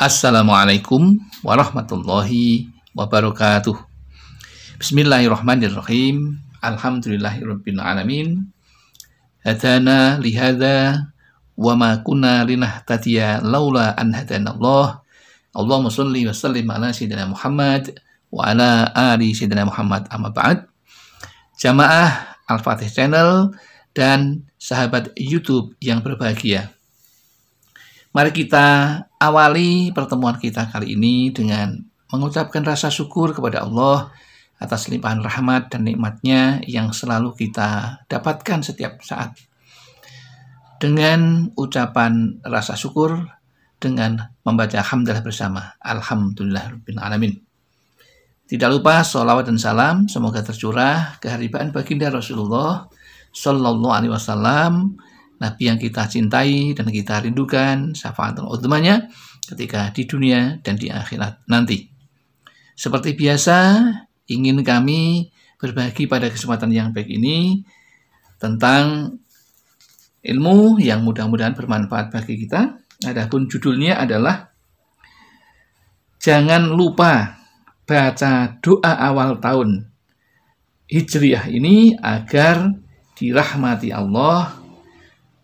Assalamualaikum warahmatullahi wabarakatuh. Bismillahirrahmanirrahim. Alhamdulillahirabbil alamin. Hadana li hadza wa ma kunna linahtadiya laula an hadanallah. Allahumma shalli wa sallim ala sayyidina Muhammad wa ala ali sayyidina Muhammad amma ba'd. Jamaah Al-Fatih Channel dan sahabat YouTube yang berbahagia. Mari kita awali pertemuan kita kali ini dengan mengucapkan rasa syukur kepada Allah atas limpahan rahmat dan nikmatnya yang selalu kita dapatkan setiap saat. Dengan ucapan rasa syukur, dengan membaca hamdalah bersama. Alhamdulillah alamin. Tidak lupa sholawat dan salam semoga tercurah keharibaan baginda Rasulullah Shallallahu Alaihi Wasallam Nabi yang kita cintai dan kita rindukan, syafaatul utamanya ketika di dunia dan di akhirat nanti. Seperti biasa, ingin kami berbagi pada kesempatan yang baik ini tentang ilmu yang mudah-mudahan bermanfaat bagi kita. Adapun judulnya adalah Jangan lupa baca doa awal tahun Hijriah ini agar dirahmati Allah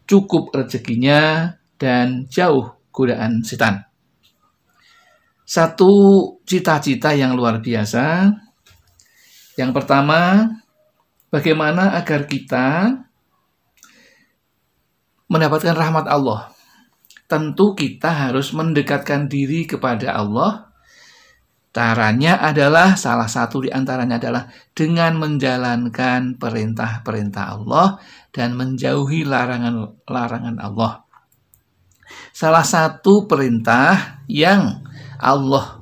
cukup rezekinya, dan jauh godaan setan. Satu cita-cita yang luar biasa. Yang pertama, bagaimana agar kita mendapatkan rahmat Allah. Tentu kita harus mendekatkan diri kepada Allah. Caranya adalah salah satu di antaranya adalah dengan menjalankan perintah-perintah Allah dan menjauhi larangan-larangan Allah. Salah satu perintah yang Allah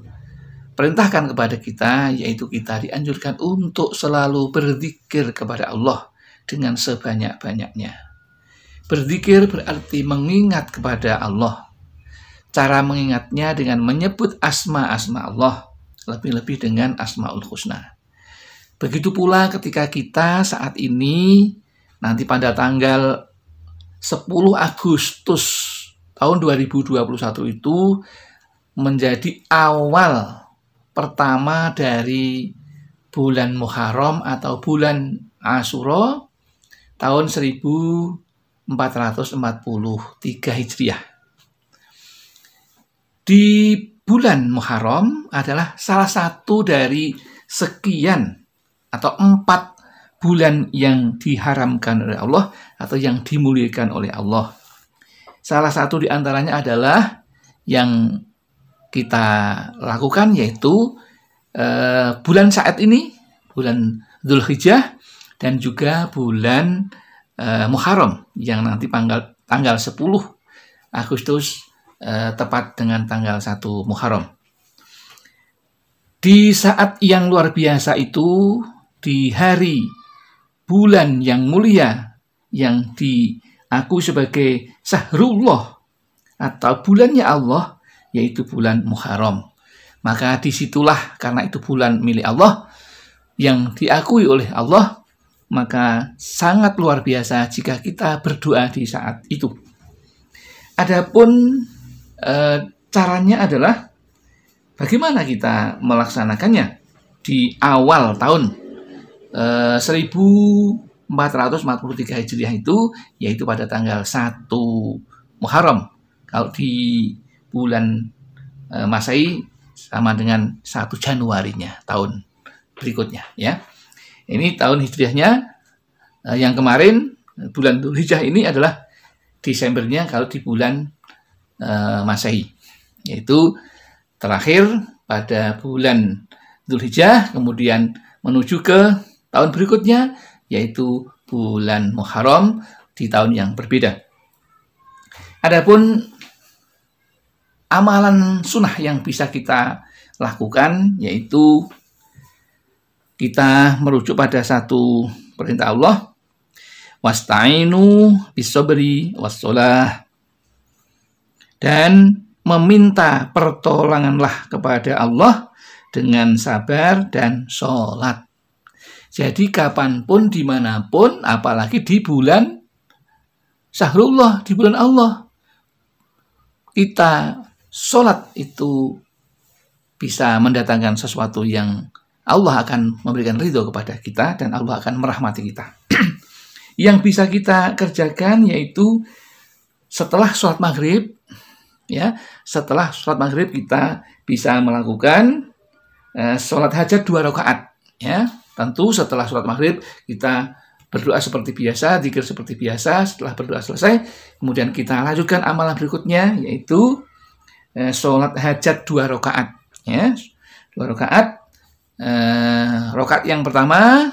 perintahkan kepada kita yaitu kita dianjurkan untuk selalu berzikir kepada Allah dengan sebanyak-banyaknya. Berzikir berarti mengingat kepada Allah. Cara mengingatnya dengan menyebut asma-asma Allah, lebih-lebih dengan asmaul husna. Begitu pula ketika kita saat ini Nanti pada tanggal 10 Agustus tahun 2021 itu menjadi awal pertama dari bulan Muharram atau bulan Asyura tahun 1443 Hijriah. Di bulan Muharram adalah salah satu dari sekian atau empat bulan yang diharamkan oleh Allah atau yang dimuliakan oleh Allah. Salah satu di antaranya adalah yang kita lakukan yaitu eh, bulan saat ini, bulan Dzulhijjah dan juga bulan eh, Muharram yang nanti tanggal tanggal 10 Agustus eh, tepat dengan tanggal 1 Muharram. Di saat yang luar biasa itu di hari bulan yang mulia yang diaku sebagai Sahrullah atau bulannya Allah yaitu bulan Muharram. Maka disitulah karena itu bulan milik Allah yang diakui oleh Allah maka sangat luar biasa jika kita berdoa di saat itu. Adapun e, caranya adalah bagaimana kita melaksanakannya di awal tahun Eh, puluh 1443 Hijriah itu yaitu pada tanggal 1 Muharram. Kalau di bulan e, Masehi sama dengan 1 Januarinya tahun berikutnya ya. Ini tahun Hijriahnya e, yang kemarin bulan Dzulhijjah ini adalah Desembernya kalau di bulan e, Masehi yaitu terakhir pada bulan Dzulhijjah kemudian menuju ke tahun berikutnya, yaitu bulan Muharram di tahun yang berbeda. Adapun amalan sunnah yang bisa kita lakukan yaitu kita merujuk pada satu perintah Allah wastainu bisobri wassolah dan meminta pertolonganlah kepada Allah dengan sabar dan sholat. Jadi kapanpun, dimanapun, apalagi di bulan Sahrullah, di bulan Allah, kita sholat itu bisa mendatangkan sesuatu yang Allah akan memberikan ridho kepada kita dan Allah akan merahmati kita. yang bisa kita kerjakan yaitu setelah sholat maghrib, ya setelah sholat maghrib kita bisa melakukan uh, sholat hajat dua rakaat, ya Tentu setelah sholat maghrib kita berdoa seperti biasa, zikir seperti biasa. Setelah berdoa selesai, kemudian kita lanjutkan amalan berikutnya yaitu eh, sholat hajat dua rakaat. Ya, dua rakaat. Eh, rakaat yang pertama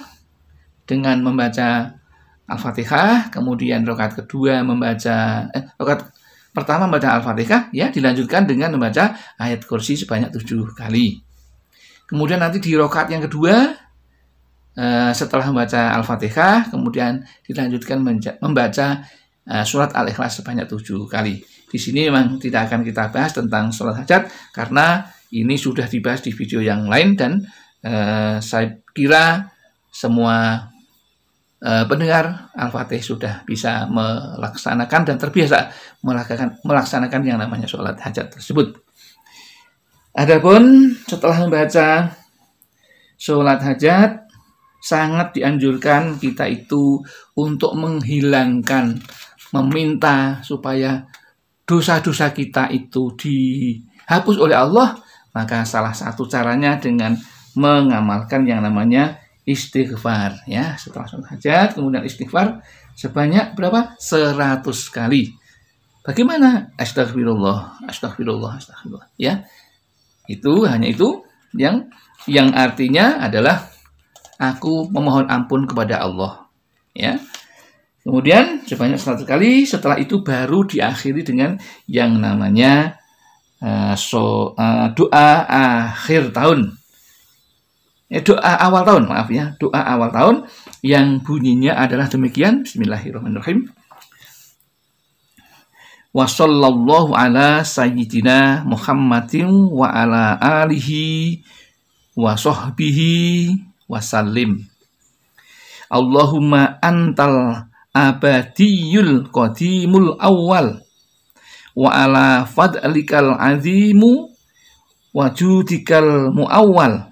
dengan membaca al-fatihah, kemudian rakaat kedua membaca eh, rakaat pertama membaca al-fatihah, ya dilanjutkan dengan membaca ayat kursi sebanyak tujuh kali. Kemudian nanti di rakaat yang kedua Eh, setelah membaca Al-Fatihah kemudian dilanjutkan membaca eh, surat Al-Ikhlas sebanyak tujuh kali. Di sini memang tidak akan kita bahas tentang surat hajat karena ini sudah dibahas di video yang lain dan uh, saya kira semua uh, pendengar Al-Fatih sudah bisa melaksanakan dan terbiasa melaksanakan, melaksanakan yang namanya sholat hajat tersebut. Adapun setelah membaca sholat hajat sangat dianjurkan kita itu untuk menghilangkan, meminta supaya dosa-dosa kita itu dihapus oleh Allah, maka salah satu caranya dengan mengamalkan yang namanya istighfar ya setelah sholat hajat kemudian istighfar sebanyak berapa 100 kali bagaimana astagfirullah astagfirullah astagfirullah ya itu hanya itu yang yang artinya adalah aku memohon ampun kepada Allah. Ya. Kemudian sebanyak 100 kali, setelah itu baru diakhiri dengan yang namanya uh, so, uh, doa akhir tahun. Eh, doa awal tahun, maaf ya. Doa awal tahun yang bunyinya adalah demikian. Bismillahirrahmanirrahim. Wa sallallahu ala sayyidina Muhammadin wa ala alihi wa sahbihi wasallim. Allahumma antal abadiyul qadimul awal wa ala fadlikal azimu wa judikal muawwal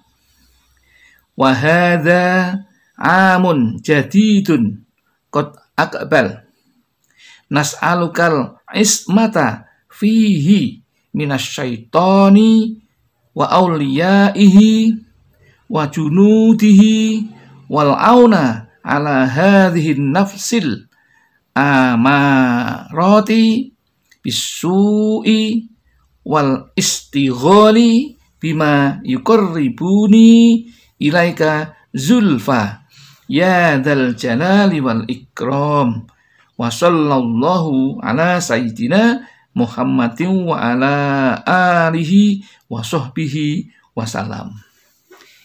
wa hadha amun jadidun qad akbal nas'alukal ismata fihi minasyaitani wa awliyaihi wa junudihi wal auna ala hadhihi nafsil amarati bisu'i wal istighali bima yukarribuni ilaika zulfa ya dal jalali wal ikram wa sallallahu ala sayyidina Muhammadin wa ala alihi wa sahbihi salam.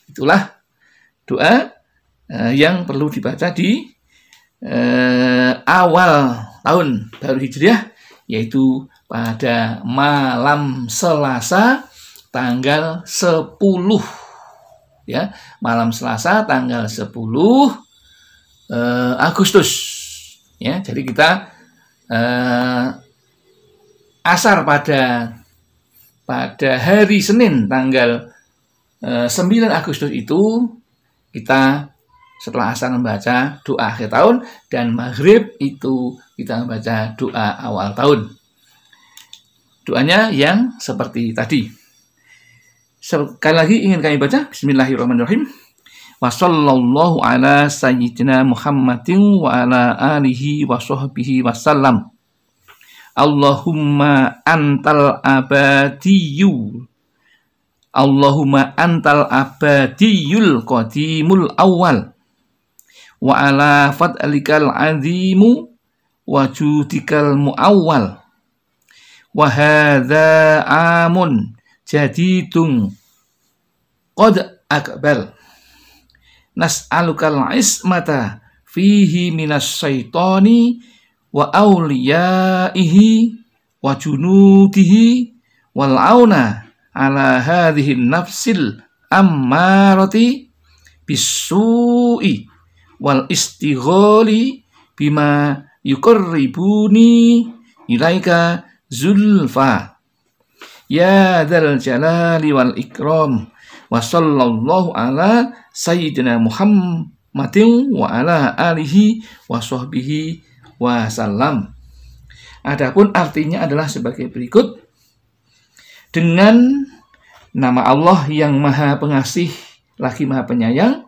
Itulah doa uh, yang perlu dibaca di uh, awal tahun baru Hijriah yaitu pada malam Selasa tanggal 10 ya malam Selasa tanggal 10 eh, Agustus ya jadi kita eh, asar pada pada hari Senin tanggal 9 eh, Agustus itu kita setelah asar membaca doa akhir tahun dan maghrib itu kita membaca doa awal tahun. Doanya yang seperti tadi. Sekali lagi ingin kami baca Bismillahirrahmanirrahim. Wa sallallahu ala sayyidina Muhammadin wa ala alihi wa sahbihi wa Allahumma antal abadiyu Allahumma antal abadiyul qadimul awal wa ala fadlikal azimu wa judikal muawwal wa hadza amun jadidun qad akbal nas'alukal ismata fihi minas syaitani wa awliyaihi wa junudihi wal auna ala hadhihi nafsil ammarati bisu'i wal istighali bima yukarribuni ilaika zulfa ya dzal jalali wal ikram wa sallallahu ala sayyidina muhammadin wa ala alihi wa sahbihi wa salam adapun artinya adalah sebagai berikut dengan nama Allah yang Maha Pengasih lagi Maha Penyayang.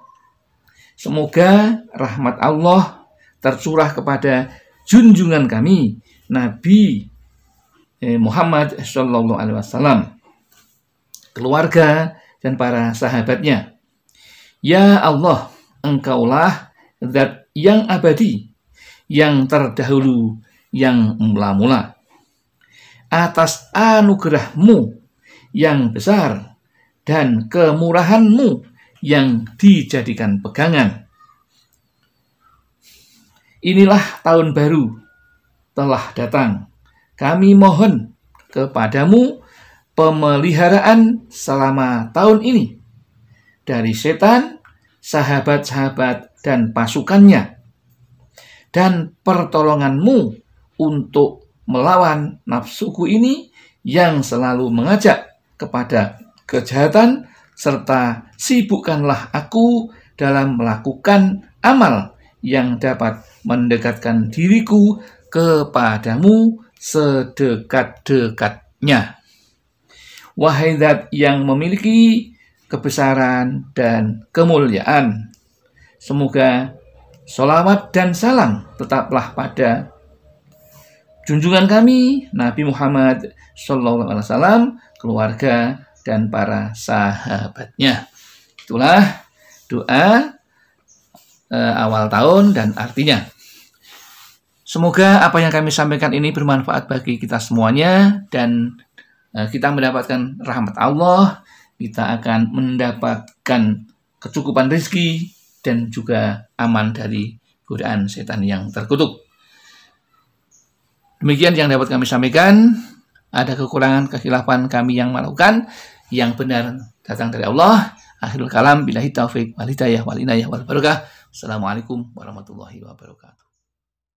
Semoga rahmat Allah tercurah kepada junjungan kami Nabi eh, Muhammad Shallallahu Alaihi Wasallam, keluarga dan para sahabatnya. Ya Allah, Engkaulah yang abadi, yang terdahulu, yang mula-mula atas anugerahmu yang besar dan kemurahanmu yang dijadikan pegangan. Inilah tahun baru telah datang. Kami mohon kepadamu pemeliharaan selama tahun ini dari setan, sahabat-sahabat, dan pasukannya, dan pertolonganmu untuk melawan nafsuku ini yang selalu mengajak kepada kejahatan serta sibukkanlah aku dalam melakukan amal yang dapat mendekatkan diriku kepadamu sedekat-dekatnya. Wahai zat yang memiliki kebesaran dan kemuliaan. Semoga selamat dan salam tetaplah pada junjungan kami Nabi Muhammad Shallallahu Alaihi Wasallam, keluarga dan para sahabatnya. Itulah doa eh, awal tahun dan artinya. Semoga apa yang kami sampaikan ini bermanfaat bagi kita semuanya dan eh, kita mendapatkan rahmat Allah, kita akan mendapatkan kecukupan rezeki dan juga aman dari godaan setan yang terkutuk. Demikian yang dapat kami sampaikan. Ada kekurangan kekhilafan kami yang melakukan yang benar datang dari Allah. Akhirul kalam bila hitafik wal hidayah wal inayah wal Assalamualaikum warahmatullahi wabarakatuh.